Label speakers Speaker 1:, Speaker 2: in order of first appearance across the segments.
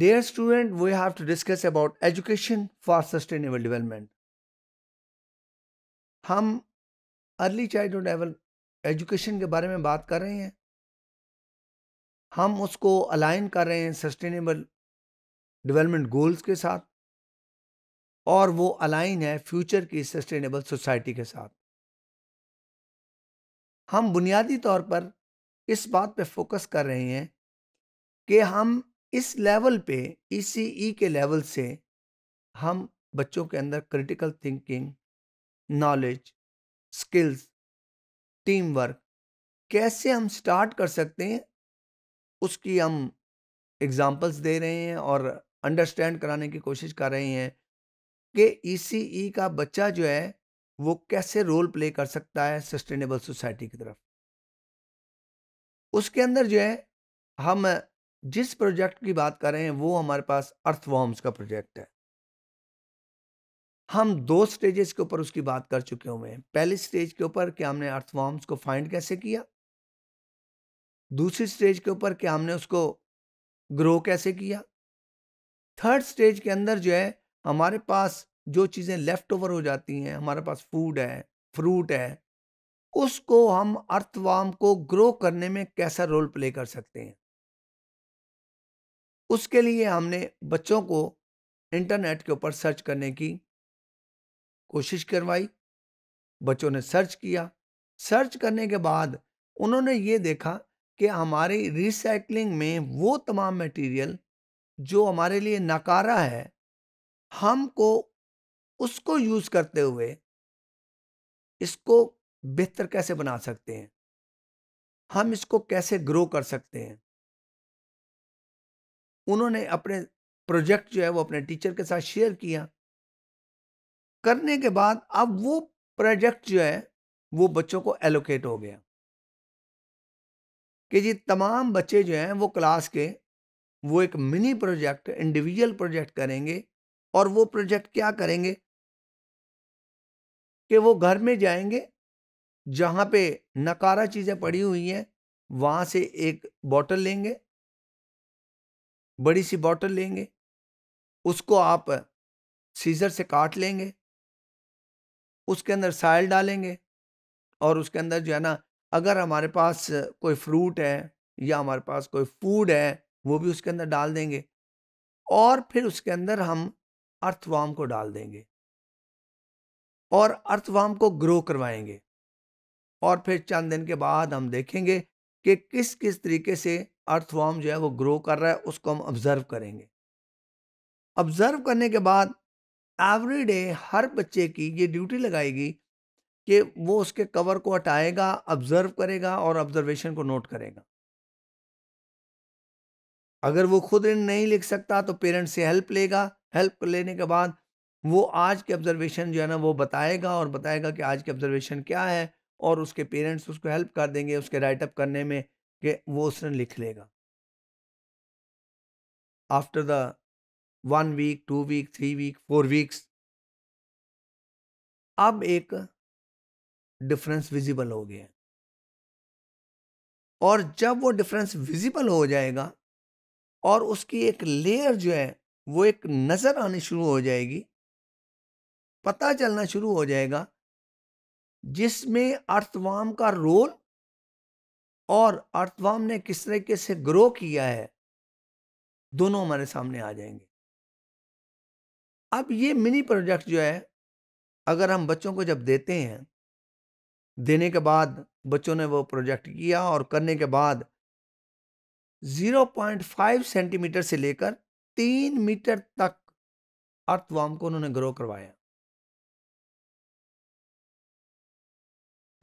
Speaker 1: dare student we have to discuss about education for sustainable development हम early childhood level education के बारे में बात कर रहे हैं हम उसको अलाइन कर रहे हैं सस्टेनेबल डेवलपमेंट गोल्स के साथ और वो अलाइन है फ्यूचर की सस्टेनेबल सोसाइटी के साथ हम बुनियादी तौर पर इस बात पे फोकस कर रहे हैं कि हम इस लेवल पे ई e e के लेवल से हम बच्चों के अंदर critical thinking knowledge skills team work कैसे हम स्टार्ट कर सकते हैं उसकी हम एग्जांपल्स दे रहे हैं और अंडरस्टैंड कराने की कोशिश कर रहे हैं कि ई e का बच्चा जो है वो कैसे रोल प्ले कर सकता है सस्टेनेबल सोसाइटी की तरफ उसके अंदर जो है हम जिस प्रोजेक्ट की बात कर रहे हैं वो हमारे पास अर्थवॉर्म्स का प्रोजेक्ट है हम दो स्टेजेस के ऊपर उसकी बात कर चुके हुए हैं पहले स्टेज के ऊपर कि हमने अर्थवॉर्म्स को फाइंड कैसे किया दूसरी स्टेज के ऊपर कि हमने उसको ग्रो कैसे किया थर्ड स्टेज के अंदर जो है हमारे पास जो चीज़ें लेफ्ट ओवर हो जाती हैं हमारे पास फूड है फ्रूट है उसको हम अर्थवाम को ग्रो करने में कैसा रोल प्ले कर सकते हैं उसके लिए हमने बच्चों को इंटरनेट के ऊपर सर्च करने की कोशिश करवाई बच्चों ने सर्च किया सर्च करने के बाद उन्होंने ये देखा कि हमारे रिसाइकलिंग में वो तमाम मटेरियल जो हमारे लिए नकारा है हमको उसको यूज़ करते हुए इसको बेहतर कैसे बना सकते हैं हम इसको कैसे ग्रो कर सकते हैं उन्होंने अपने प्रोजेक्ट जो है वो अपने टीचर के साथ शेयर किया करने के बाद अब वो प्रोजेक्ट जो है वो बच्चों को एलोकेट हो गया कि जी तमाम बच्चे जो हैं वो क्लास के वो एक मिनी प्रोजेक्ट इंडिविजुअल प्रोजेक्ट करेंगे और वो प्रोजेक्ट क्या करेंगे कि वो घर में जाएंगे जहाँ पे नकारा चीज़ें पड़ी हुई हैं वहाँ से एक बॉटल लेंगे बड़ी सी बॉटल लेंगे उसको आप सीजर से काट लेंगे उसके अंदर साइल डालेंगे और उसके अंदर जो है ना अगर हमारे पास कोई फ्रूट है या हमारे पास कोई फूड है वो भी उसके अंदर डाल देंगे और फिर उसके अंदर हम अर्थवाम को डाल देंगे और अर्थवाम को ग्रो करवाएंगे और फिर चंद दिन के बाद हम देखेंगे कि किस किस तरीके से अर्थवॉर्म जो है वो ग्रो कर रहा है उसको हम ऑब्ज़र्व करेंगे ऑब्ज़र्व करने के बाद एवरी डे हर बच्चे की ये ड्यूटी लगाएगी कि वो उसके कवर को हटाएगा ऑब्ज़र्व करेगा और ऑब्ज़र्वेशन को नोट करेगा अगर वो खुद नहीं लिख सकता तो पेरेंट्स से हेल्प लेगा हेल्प लेने के बाद वो आज के ऑब्जर्वेशन जो है ना वो बताएगा और बताएगा कि आज के ऑब्जर्वेशन क्या है और उसके पेरेंट्स उसको हेल्प कर देंगे उसके राइटअप करने में कि वो उसने लिख लेगा after the one week two week three week four weeks अब एक डिफरेंस विजिबल हो गया और जब वो डिफरेंस विजिबल हो जाएगा और उसकी एक लेयर जो है वो एक नज़र आनी शुरू हो जाएगी पता चलना शुरू हो जाएगा जिसमें अर्थवाम का रोल और अर्थवाम ने किस तरीके से ग्रो किया है दोनों हमारे सामने आ जाएंगे अब ये मिनी प्रोजेक्ट जो है अगर हम बच्चों को जब देते हैं देने के बाद बच्चों ने वो प्रोजेक्ट किया और करने के बाद 0.5 सेंटीमीटर से लेकर तीन मीटर तक अर्थवाम को उन्होंने ग्रो करवाया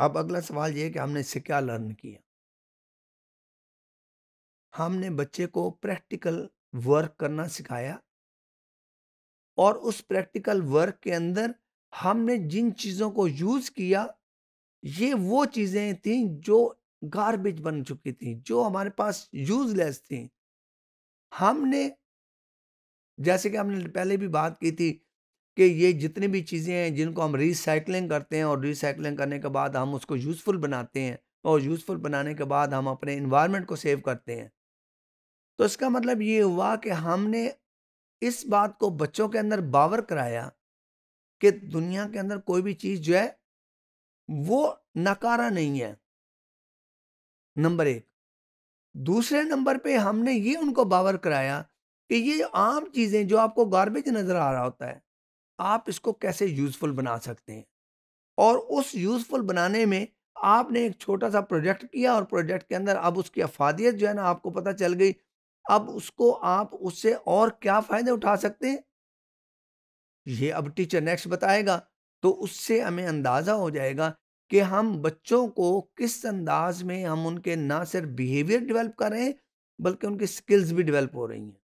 Speaker 1: अब अगला सवाल ये है कि हमने इससे क्या लर्न किया हमने बच्चे को प्रैक्टिकल वर्क करना सिखाया और उस प्रैक्टिकल वर्क के अंदर हमने जिन चीज़ों को यूज़ किया ये वो चीज़ें थी जो गार्बेज बन चुकी थी जो हमारे पास यूजलेस थी हमने जैसे कि हमने पहले भी बात की थी कि ये जितनी भी चीज़ें हैं जिनको हम रिसाइकलिंग करते हैं और रिसाइकलिंग करने के बाद हम उसको यूज़फुल बनाते हैं और यूज़फुल बनाने के बाद हम अपने इन्वायरमेंट को सेव करते हैं तो इसका मतलब ये हुआ कि हमने इस बात को बच्चों के अंदर बावर कराया कि दुनिया के अंदर कोई भी चीज़ जो है वो नकारा नहीं है नंबर एक दूसरे नंबर पे हमने ये उनको बावर कराया कि ये आम चीज़ें जो आपको गार्बेज नज़र आ रहा होता है आप इसको कैसे यूज़फुल बना सकते हैं और उस यूज़फुल बनाने में आपने एक छोटा सा प्रोजेक्ट किया और प्रोजेक्ट के अंदर अब उसकी अफादियत जो है ना आपको पता चल गई अब उसको आप उससे और क्या फ़ायदे उठा सकते हैं ये अब टीचर नेक्स्ट बताएगा तो उससे हमें अंदाज़ा हो जाएगा कि हम बच्चों को किस अंदाज में हम उनके ना सिर्फ बिहेवियर डेवलप कर रहे हैं बल्कि उनकी स्किल्स भी डेवलप हो रही हैं